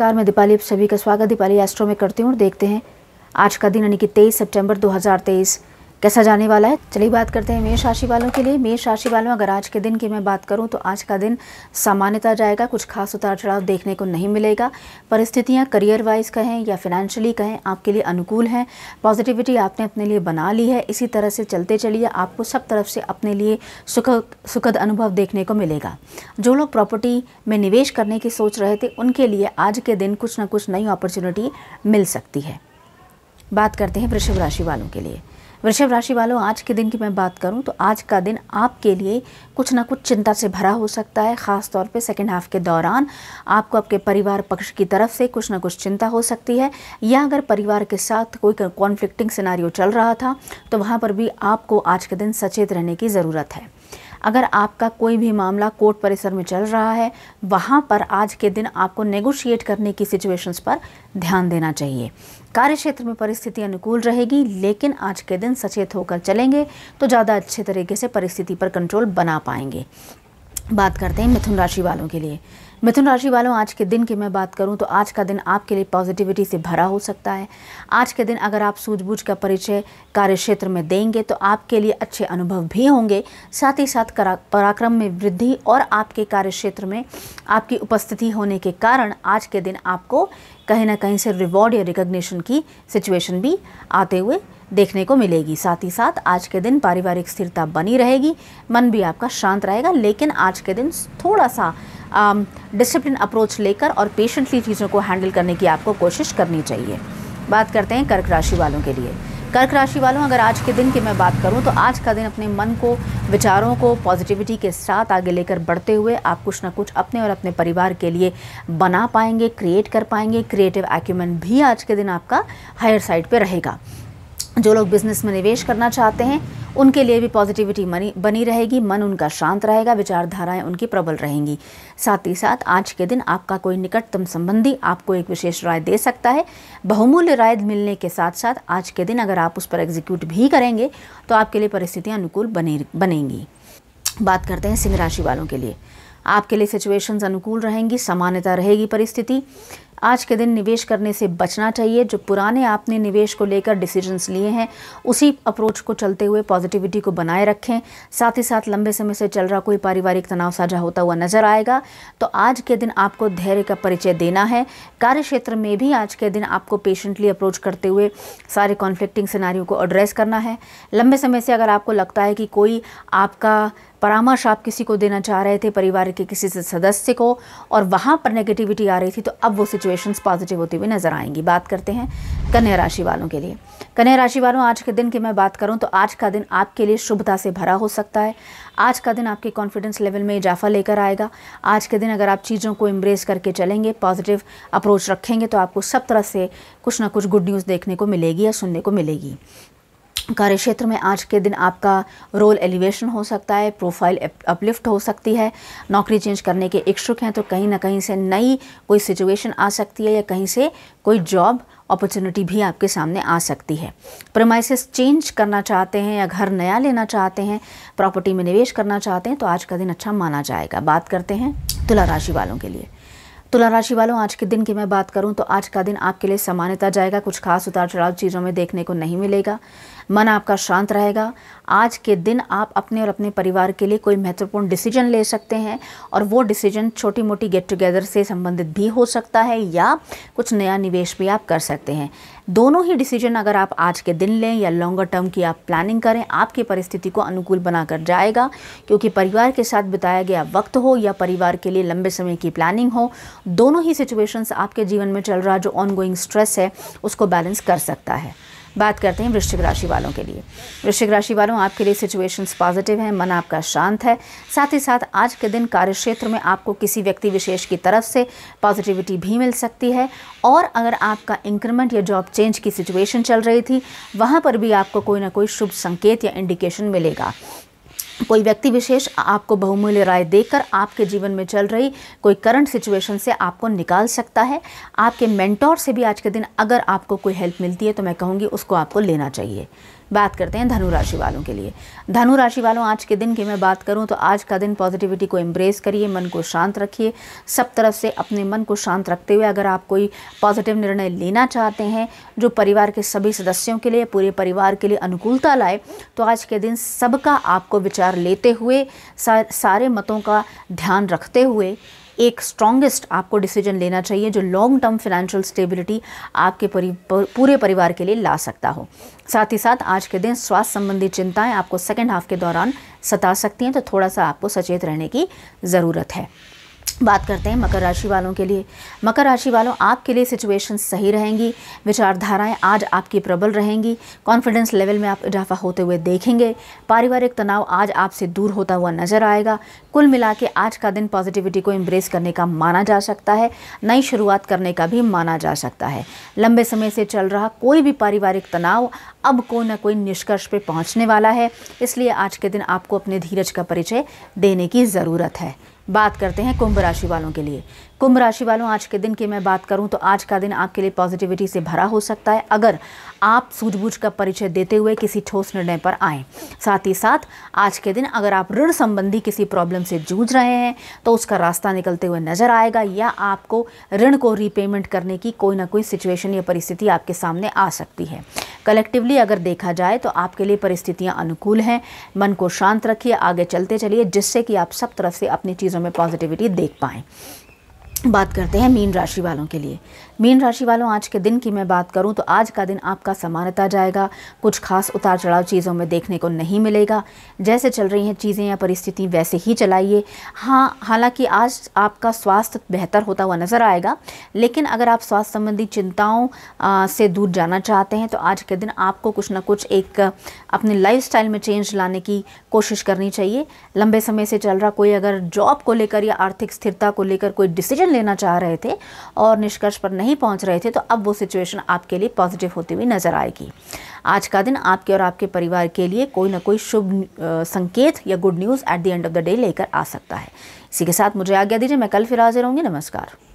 नमस्कार मैं दीपाली आप सभी का स्वागत दीपाली एस्ट्रो में करती हूँ और देखते हैं आज का दिन यानी कि 23 सितंबर 2023 कैसा जाने वाला है चलिए बात करते हैं मेष राशि वालों के लिए मेष राशि वालों अगर आज के दिन की मैं बात करूं तो आज का दिन सामान्यता जाएगा कुछ खास उतार चढ़ाव देखने को नहीं मिलेगा परिस्थितियां करियर वाइज कहें या फिनेंशियली कहें आपके लिए अनुकूल हैं पॉजिटिविटी आपने अपने लिए बना ली है इसी तरह से चलते चलिए आपको सब तरफ से अपने लिए सुख सुखद अनुभव देखने को मिलेगा जो लोग प्रॉपर्टी में निवेश करने की सोच रहे थे उनके लिए आज के दिन कुछ ना कुछ नई अपॉर्चुनिटी मिल सकती है बात करते हैं वृषभ राशि वालों के लिए वृषभ राशि वालों आज के दिन की मैं बात करूं तो आज का दिन आपके लिए कुछ ना कुछ चिंता से भरा हो सकता है ख़ास तौर पे सेकेंड हाफ के दौरान आपको आपके परिवार पक्ष की तरफ से कुछ ना कुछ चिंता हो सकती है या अगर परिवार के साथ कोई कॉन्फ्लिक्टिंग सिनारियो चल रहा था तो वहाँ पर भी आपको आज के दिन सचेत रहने की ज़रूरत है अगर आपका कोई भी मामला कोर्ट परिसर में चल रहा है वहाँ पर आज के दिन आपको नेगोशिएट करने की सिचुएशंस पर ध्यान देना चाहिए कार्य क्षेत्र में परिस्थिति अनुकूल रहेगी लेकिन आज के दिन सचेत होकर चलेंगे तो ज़्यादा अच्छे तरीके से परिस्थिति पर कंट्रोल बना पाएंगे बात करते हैं मिथुन राशि वालों के लिए मिथुन राशि वालों आज के दिन की मैं बात करूं तो आज का दिन आपके लिए पॉजिटिविटी से भरा हो सकता है आज के दिन अगर आप सूझबूझ का परिचय कार्य क्षेत्र में देंगे तो आपके लिए अच्छे अनुभव भी होंगे साथ ही साथ पराक्रम में वृद्धि और आपके कार्य क्षेत्र में आपकी उपस्थिति होने के कारण आज के दिन आपको कहीं ना कहीं से रिवॉर्ड या रिकग्निशन की सिचुएशन भी आते हुए देखने को मिलेगी साथ ही साथ आज के दिन पारिवारिक स्थिरता बनी रहेगी मन भी आपका शांत रहेगा लेकिन आज के दिन थोड़ा सा डिसिप्लिन अप्रोच लेकर और पेशेंटली चीज़ों को हैंडल करने की आपको कोशिश करनी चाहिए बात करते हैं कर्क राशि वालों के लिए कर्क राशि वालों अगर आज के दिन की मैं बात करूं तो आज का दिन अपने मन को विचारों को पॉजिटिविटी के साथ आगे लेकर बढ़ते हुए आप कुछ ना कुछ अपने और अपने परिवार के लिए बना पाएंगे क्रिएट कर पाएंगे क्रिएटिव एक्यूमेंट भी आज के दिन आपका हायर साइड पे रहेगा जो लोग बिजनेस में निवेश करना चाहते हैं उनके लिए भी पॉजिटिविटी बनी रहेगी मन उनका शांत रहेगा विचारधाराएं उनकी प्रबल रहेंगी साथ ही साथ आज के दिन आपका कोई निकटतम संबंधी आपको एक विशेष राय दे सकता है बहुमूल्य राय मिलने के साथ साथ आज के दिन अगर आप उस पर एग्जीक्यूट भी करेंगे तो आपके लिए परिस्थितियाँ अनुकूल बने बनेंगी बात करते हैं सिंह राशि वालों के लिए आपके लिए सिचुएशंस अनुकूल रहेंगी सामान्यता रहेगी परिस्थिति आज के दिन निवेश करने से बचना चाहिए जो पुराने आपने निवेश को लेकर डिसीजंस लिए हैं उसी अप्रोच को चलते हुए पॉजिटिविटी को बनाए रखें साथ ही साथ लंबे समय से चल रहा कोई पारिवारिक तनाव साझा होता हुआ नजर आएगा तो आज के दिन आपको धैर्य का परिचय देना है कार्य क्षेत्र में भी आज के दिन आपको पेशेंटली अप्रोच करते हुए सारे कॉन्फ्लिक्टिंग सिनारियों को एड्रेस करना है लंबे समय से अगर आपको लगता है कि कोई आपका परामर्श आप किसी को देना चाह रहे थे परिवार के किसी सदस्य को और वहाँ पर नेगेटिविटी आ रही थी तो अब वो सिचुएशन सिचुएशंस पॉजिटिव होती हुई नजर आएंगी बात करते हैं कन्या राशि वालों के लिए कन्या राशि वालों आज के दिन की मैं बात करूं तो आज का दिन आपके लिए शुभता से भरा हो सकता है आज का दिन आपके कॉन्फिडेंस लेवल में इजाफा लेकर आएगा आज के दिन अगर आप चीज़ों को इम्ब्रेस करके चलेंगे पॉजिटिव अप्रोच रखेंगे तो आपको सब तरह से कुछ ना कुछ गुड न्यूज़ देखने को मिलेगी या सुनने को मिलेगी कार्यक्षेत्र में आज के दिन आपका रोल एलिवेशन हो सकता है प्रोफाइल अपलिफ्ट हो सकती है नौकरी चेंज करने के इच्छुक हैं तो कहीं ना कहीं से नई कोई सिचुएशन आ सकती है या कहीं से कोई जॉब अपॉर्चुनिटी भी आपके सामने आ सकती है प्रमाइसिस चेंज करना चाहते हैं या घर नया लेना चाहते हैं प्रॉपर्टी में निवेश करना चाहते हैं तो आज का दिन अच्छा माना जाएगा बात करते हैं तुला राशि वालों के लिए तुला राशि वालों आज के दिन की मैं बात करूं तो आज का दिन आपके लिए सामान्यता जाएगा कुछ खास उतार चढ़ाव चीज़ों में देखने को नहीं मिलेगा मन आपका शांत रहेगा आज के दिन आप अपने और अपने परिवार के लिए कोई महत्वपूर्ण डिसीजन ले सकते हैं और वो डिसीजन छोटी मोटी गेट टुगेदर से संबंधित भी हो सकता है या कुछ नया निवेश भी आप कर सकते हैं दोनों ही डिसीजन अगर आप आज के दिन लें या लॉन्गर टर्म की आप प्लानिंग करें आपकी परिस्थिति को अनुकूल बनाकर जाएगा क्योंकि परिवार के साथ बिताया गया वक्त हो या परिवार के लिए लंबे समय की प्लानिंग हो दोनों ही सिचुएशंस आपके जीवन में चल रहा जो ऑनगोइंग स्ट्रेस है उसको बैलेंस कर सकता है बात करते हैं वृश्चिक राशि वालों के लिए वृश्चिक राशि वालों आपके लिए सिचुएशंस पॉजिटिव हैं मन आपका शांत है साथ ही साथ आज के दिन कार्यक्षेत्र में आपको किसी व्यक्ति विशेष की तरफ से पॉजिटिविटी भी मिल सकती है और अगर आपका इंक्रीमेंट या जॉब चेंज की सिचुएशन चल रही थी वहाँ पर भी आपको कोई ना कोई शुभ संकेत या इंडिकेशन मिलेगा कोई व्यक्ति विशेष आपको बहुमूल्य राय देकर आपके जीवन में चल रही कोई करंट सिचुएशन से आपको निकाल सकता है आपके मेंटोर से भी आज के दिन अगर आपको कोई हेल्प मिलती है तो मैं कहूँगी उसको आपको लेना चाहिए बात करते हैं धनु राशि वालों के लिए धनु राशि वालों आज के दिन की मैं बात करूं तो आज का दिन पॉजिटिविटी को एम्ब्रेस करिए मन को शांत रखिए सब तरफ से अपने मन को शांत रखते हुए अगर आप कोई पॉजिटिव निर्णय लेना चाहते हैं जो परिवार के सभी सदस्यों के लिए पूरे परिवार के लिए अनुकूलता लाए तो आज के दिन सबका आपको विचार विचार लेते हुए सा, सारे मतों का ध्यान रखते हुए एक स्ट्रॉन्गेस्ट आपको डिसीजन लेना चाहिए जो लॉन्ग टर्म फिनेंशियल स्टेबिलिटी आपके परि, पूरे परिवार के लिए ला सकता हो साथ ही साथ आज के दिन स्वास्थ्य संबंधी चिंताएं आपको सेकेंड हाफ के दौरान सता सकती हैं तो थोड़ा सा आपको सचेत रहने की ज़रूरत है बात करते हैं मकर राशि वालों के लिए मकर राशि वालों आपके लिए सिचुएशन सही रहेंगी विचारधाराएं आज आपकी प्रबल रहेंगी कॉन्फिडेंस लेवल में आप इजाफा होते हुए देखेंगे पारिवारिक तनाव आज आपसे दूर होता हुआ नजर आएगा कुल मिला के आज का दिन पॉजिटिविटी को इम्ब्रेस करने का माना जा सकता है नई शुरुआत करने का भी माना जा सकता है लंबे समय से चल रहा कोई भी पारिवारिक तनाव अब कोई ना कोई निष्कर्ष पर पहुँचने वाला है इसलिए आज के दिन आपको अपने धीरज का परिचय देने की ज़रूरत है बात करते हैं कुंभ राशि वालों के लिए कुंभ राशि वालों आज के दिन की मैं बात करूं तो आज का दिन आपके लिए पॉजिटिविटी से भरा हो सकता है अगर आप सूझबूझ का परिचय देते हुए किसी ठोस निर्णय पर आएँ साथ ही साथ आज के दिन अगर आप ऋण संबंधी किसी प्रॉब्लम से जूझ रहे हैं तो उसका रास्ता निकलते हुए नजर आएगा या आपको ऋण को रीपेमेंट करने की कोई ना कोई सिचुएशन या परिस्थिति आपके सामने आ सकती है कलेक्टिवली अगर देखा जाए तो आपके लिए परिस्थितियाँ अनुकूल हैं मन को शांत रखिए आगे चलते चलिए जिससे कि आप सब तरफ से अपनी चीज़ों में पॉजिटिविटी देख पाएँ बात करते हैं मीन राशि वालों के लिए मीन राशि वालों आज के दिन की मैं बात करूं तो आज का दिन आपका समानता जाएगा कुछ खास उतार चढ़ाव चीज़ों में देखने को नहीं मिलेगा जैसे चल रही हैं चीज़ें या परिस्थिति वैसे ही चलाइए हाँ हालांकि आज आपका स्वास्थ्य बेहतर होता हुआ नज़र आएगा लेकिन अगर आप स्वास्थ्य संबंधी चिंताओं आ, से दूर जाना चाहते हैं तो आज के दिन आपको कुछ ना कुछ एक अपने लाइफ में चेंज लाने की कोशिश करनी चाहिए लंबे समय से चल रहा कोई अगर जॉब को लेकर या आर्थिक स्थिरता को लेकर कोई डिसीजन डिसीजन लेना चाह रहे थे और निष्कर्ष पर नहीं पहुंच रहे थे तो अब वो सिचुएशन आपके लिए पॉजिटिव होती हुई नजर आएगी आज का दिन आपके और आपके परिवार के लिए कोई ना कोई शुभ संकेत या good news at the end of the day लेकर आ सकता है इसी के साथ मुझे आज्ञा दीजिए मैं कल फिर हाजिर होंगी नमस्कार